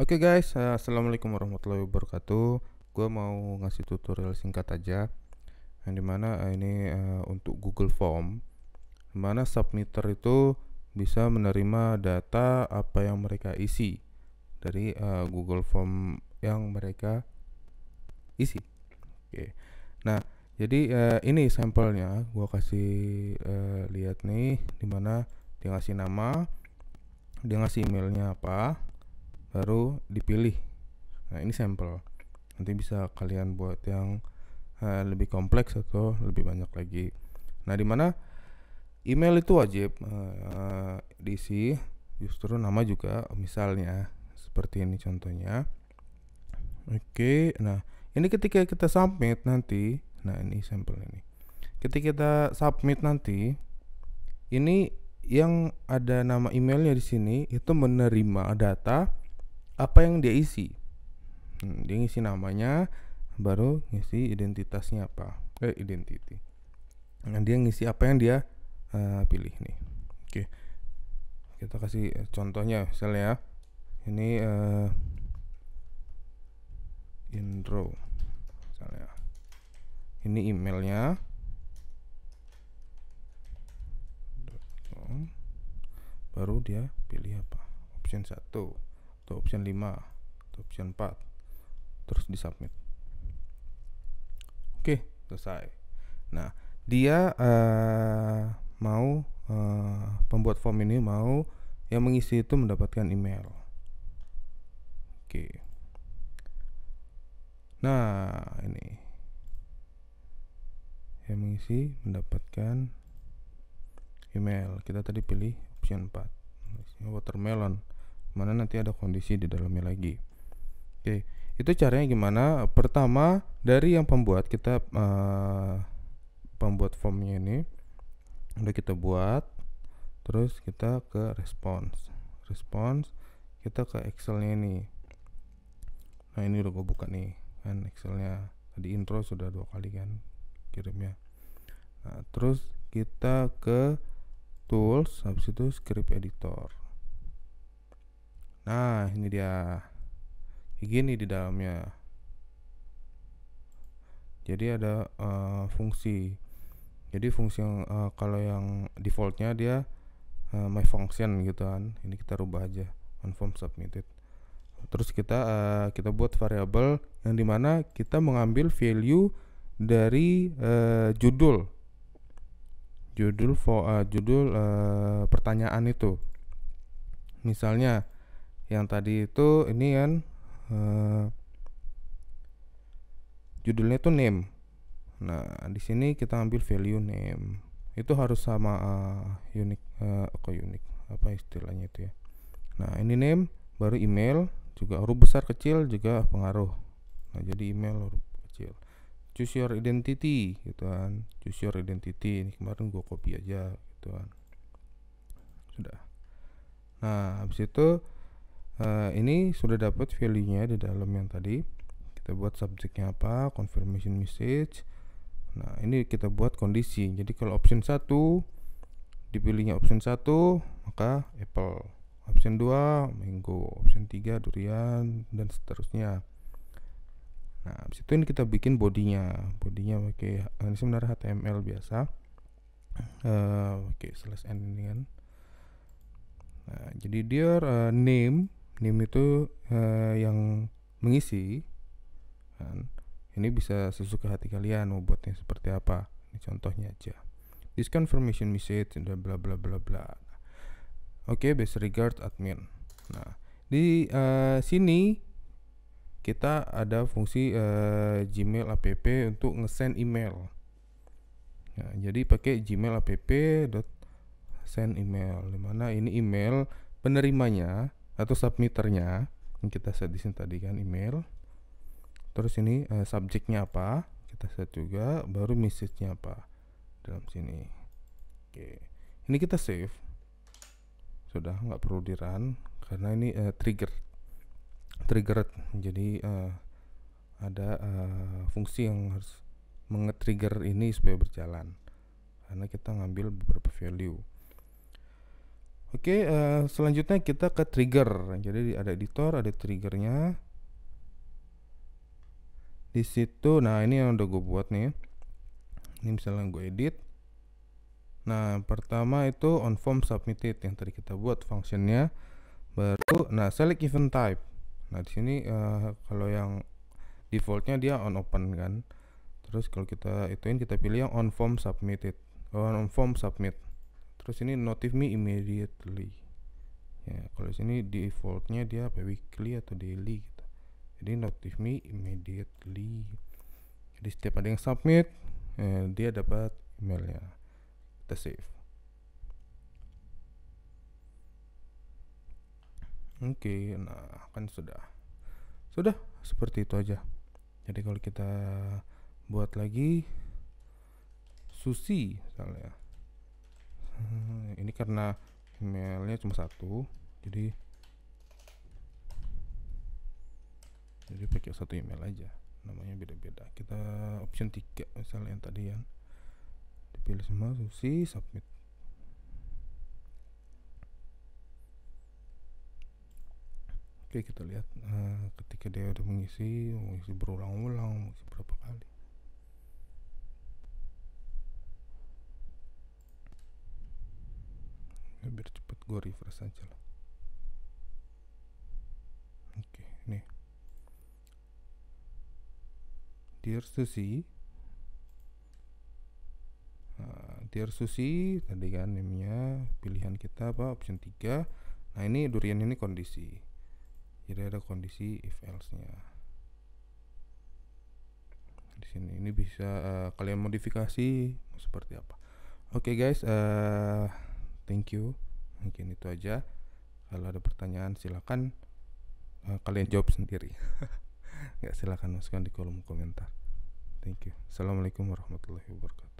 Oke okay guys, assalamualaikum warahmatullahi wabarakatuh. Gua mau ngasih tutorial singkat aja, yang dimana eh, ini eh, untuk Google Form, dimana submitter itu bisa menerima data apa yang mereka isi dari eh, Google Form yang mereka isi. Oke, okay. nah jadi ini sampelnya, gua kasih lihat nih, dimana dia ngasih nama, dia ngasih emailnya apa baru dipilih nah ini sampel nanti bisa kalian buat yang uh, lebih kompleks atau lebih banyak lagi nah di mana email itu wajib uh, diisi justru nama juga misalnya seperti ini contohnya oke nah ini ketika kita submit nanti nah ini sampel ini ketika kita submit nanti ini yang ada nama emailnya di sini itu menerima data apa yang dia isi hmm, dia ngisi namanya baru ngisi identitasnya apa eh identity nah, dia ngisi apa yang dia uh, pilih nih oke okay. kita kasih eh, contohnya misalnya ya. ini uh, eh, intro misalnya ya. ini emailnya baru dia pilih apa option satu tuh option 5 tuh option 4 terus di submit oke selesai nah dia uh, mau uh, pembuat form ini mau yang mengisi itu mendapatkan email oke nah ini yang mengisi mendapatkan email kita tadi pilih option 4 watermelon mana nanti ada kondisi di dalamnya lagi oke itu caranya gimana pertama dari yang pembuat kita uh, pembuat formnya ini udah kita buat terus kita ke response response kita ke excelnya ini nah ini udah gue buka nih kan excelnya di intro sudah dua kali kan kirimnya nah terus kita ke tools habis itu script editor Nah, ini dia. Kayak gini di dalamnya. Jadi ada uh, fungsi. Jadi fungsi yang uh, kalau yang defaultnya dia uh, my function gitu kan. Ini kita rubah aja on form submitted. Terus kita uh, kita buat variabel yang dimana kita mengambil value dari uh, judul judul for uh, judul uh, pertanyaan itu. Misalnya yang tadi itu ini kan uh, judulnya itu name nah di sini kita ambil value name itu harus sama uh, eh, unik uh, eh, kok unik apa istilahnya itu ya nah ini name baru email juga huruf besar kecil juga pengaruh nah jadi email huruf kecil choose your identity gitu kan choose your identity ini kemarin gua copy aja gitu kan sudah nah habis itu Eh, ini sudah dapat value-nya di dalam yang tadi kita buat subjeknya apa confirmation message nah ini kita buat kondisi jadi kalau option 1 dipilihnya option 1 maka apple option 2 mango option 3 durian dan seterusnya nah habis itu ini kita bikin bodinya bodinya pakai eh, ini sebenarnya HTML biasa uh, eh, oke okay, slash n ini kan Nah, jadi dia uh, name nim itu uh, yang mengisi kan ini bisa sesuka hati kalian mau buatnya seperti apa ini contohnya aja this confirmation message dan bla bla bla bla oke okay, best regard admin nah di uh, sini kita ada fungsi uh, Gmail app untuk ngesend email nah, jadi pakai Gmail app dot send email dimana ini email penerimanya atau submitternya yang kita set di sini tadi kan email terus ini uh, subjeknya apa kita set juga baru message-nya apa dalam sini oke ini kita save sudah nggak perlu di run karena ini uh, trigger trigger jadi uh, ada uh, fungsi yang harus menge-trigger ini supaya berjalan karena kita ngambil beberapa value Oke, uh, selanjutnya kita ke trigger. Jadi ada editor, ada triggernya. Di situ, nah ini yang udah gue buat nih. Ini misalnya gue edit. Nah, pertama itu on form submitted yang tadi kita buat functionnya. Baru, nah select event type. Nah di sini uh, kalau yang defaultnya dia on open kan. Terus kalau kita ituin kita pilih yang on form submitted, oh, on form submit terus ini notif me immediately ya kalau di sini defaultnya dia apa weekly atau daily gitu jadi notif me immediately jadi setiap ada yang submit eh, dia dapat emailnya kita save oke okay, nah kan sudah sudah seperti itu aja jadi kalau kita buat lagi susi misalnya Hmm, ini karena emailnya cuma satu jadi jadi pakai satu email aja namanya beda-beda kita option 3 misalnya yang tadi yang dipilih semua susi submit oke kita lihat nah, ketika dia udah mengisi mengisi berulang-ulang mengisi berapa kali biar cepet gue refresh aja lah oke okay, nih dear Susi ah, dear Susi tadi kan namanya pilihan kita apa option 3 nah ini durian ini kondisi jadi ada kondisi if else nya di sini ini bisa uh, kalian modifikasi seperti apa oke okay guys uh, thank you mungkin itu aja kalau ada pertanyaan silakan uh, kalian jawab sendiri nggak silakan masukkan di kolom komentar thank you assalamualaikum warahmatullahi wabarakatuh